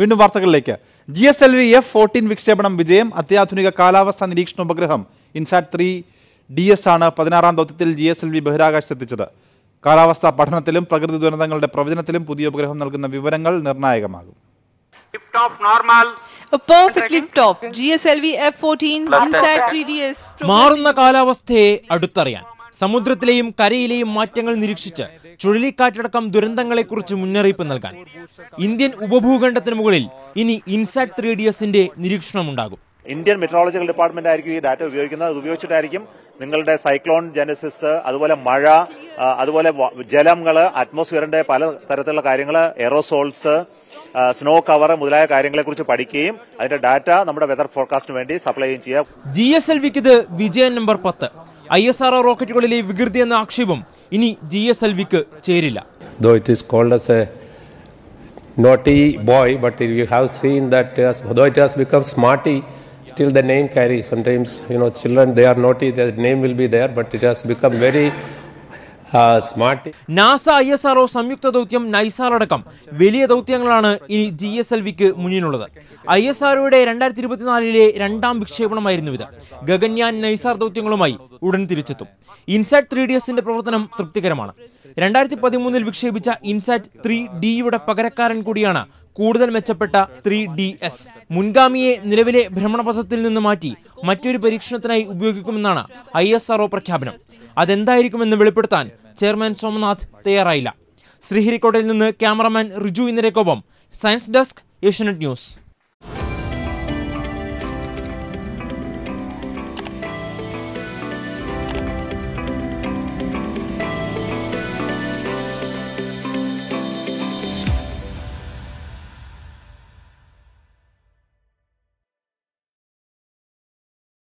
വീണ്ടും വാർത്തകളിലേക്ക് G S L V F fourteen വിക്ഷേപണം വിജയം അത്യാധുനിക കാലാവസ്ഥാ നിരീക്ഷണ ഉപഗ്രഹം ഇൻസാറ്റ് ത്രീ ഡി എസ് ആണ് പതിനാറാം ദൗത്യത്തിൽ ജി എസ് എൽ വി ബഹിരാകാശത്തെത്തിച്ചത് കാലാവസ്ഥാ പഠനത്തിലും പ്രകൃതി ദുരന്തങ്ങളുടെ പ്രവചനത്തിലും പുതിയ ഉപഗ്രഹം നൽകുന്ന വിവരങ്ങൾ നിർണായകമാകും മാറുന്ന കാലാവസ്ഥയെ അടുത്തറിയാൻ സമുദ്രത്തിലെയും കരയിലെയും മാറ്റങ്ങൾ നിരീക്ഷിച്ച് ചുഴലിക്കാറ്റടക്കം ദുരന്തങ്ങളെക്കുറിച്ച് മുന്നറിയിപ്പ് നൽകാൻ ഇന്ത്യൻ ഉപഭൂഖണ്ഡത്തിന് മുകളിൽ ഇനി ഇൻസാറ്റ് ത്രീ ഡി എസിന്റെ നിരീക്ഷണമുണ്ടാകും ഇന്ത്യൻ മെട്രോളജിക്കൽ ഡിപ്പാർട്ട്മെന്റ് ആയിരിക്കും ഈ ഡാറ്റ ഉപയോഗിക്കുന്നത് അത് ഉപയോഗിച്ചിട്ടായിരിക്കും നിങ്ങളുടെ സൈക്ലോൺ ജനസിസ് അതുപോലെ മഴ അതുപോലെ ജലങ്ങൾ അറ്റ്മോസ്ഫിയറിന്റെ പല തരത്തിലുള്ള കാര്യങ്ങൾ എറോസോൾസ് സ്നോ കവർ മുതലായ കാര്യങ്ങളെക്കുറിച്ച് പഠിക്കുകയും അതിന്റെ ഡാറ്റ നമ്മുടെ വെതർ ഫോർകാസ്റ്റിന് വേണ്ടി സപ്ലൈ ചെയ്യുകയും ചെയ്യുക ജി എസ് എൽ വിക്ക് ഇത് വിജയൻ നമ്പർ പത്ത് ഐ എസ് ആർ ഒ റോക്കറ്റുകളിലെ വികൃതി എന്ന ആക്ഷേപം ഇനി ജി എസ് എൽ വിക്ക് ചേരില്ല Though it is called as a naughty boy, but you have seen that uh, though it has become smarty, still the name carries. Sometimes, you know, children, they are naughty, their name will be there, but it has become very NASA I S R O സംയുക്ത ദൗത്യം NISAR അടക്കം വലിയ ദൗത്യങ്ങളാണ് ഇനി G S L വിക്ക് മുന്നിലുള്ളത് I S ആർഒയുടെ രണ്ടായിരത്തി ഇരുപത്തിനാലിലെ രണ്ടാം വിക്ഷേപണമായിരുന്നു ഇത് ഗഗൻയാൻ നൈസാർ ദൗത്യങ്ങളുമായി ഉടൻ തിരിച്ചെത്തും ഇൻസാറ്റ് ത്രീ ഡി എസിന്റെ പ്രവർത്തനം തൃപ്തികരമാണ് രണ്ടായിരത്തി പതിമൂന്നിൽ വിക്ഷേപിച്ച ഇൻസാറ്റ് ത്രീ ഡിയുടെ പകരക്കാരൻ കൂടിയാണ് കൂടുതൽ മെച്ചപ്പെട്ട ത്രീ ഡി എസ് മുൻഗാമിയെ നിലവിലെ ഭ്രമണപഥത്തിൽ നിന്ന് മാറ്റി മറ്റൊരു പരീക്ഷണത്തിനായി ഉപയോഗിക്കുമെന്നാണ് ഐ എസ് ആർഒ പ്രഖ്യാപനം അതെന്തായിരിക്കുമെന്ന് വെളിപ്പെടുത്താൻ ചെയർമാൻ സോമനാഥ് തയ്യാറായില്ല ശ്രീഹരിക്കോട്ടയിൽ നിന്ന് ക്യാമറമാൻ റിജു ഇന്നരയ്ക്കൊപ്പം സയൻസ് ഡെസ്ക് ഏഷ്യനെറ്റ് ന്യൂസ്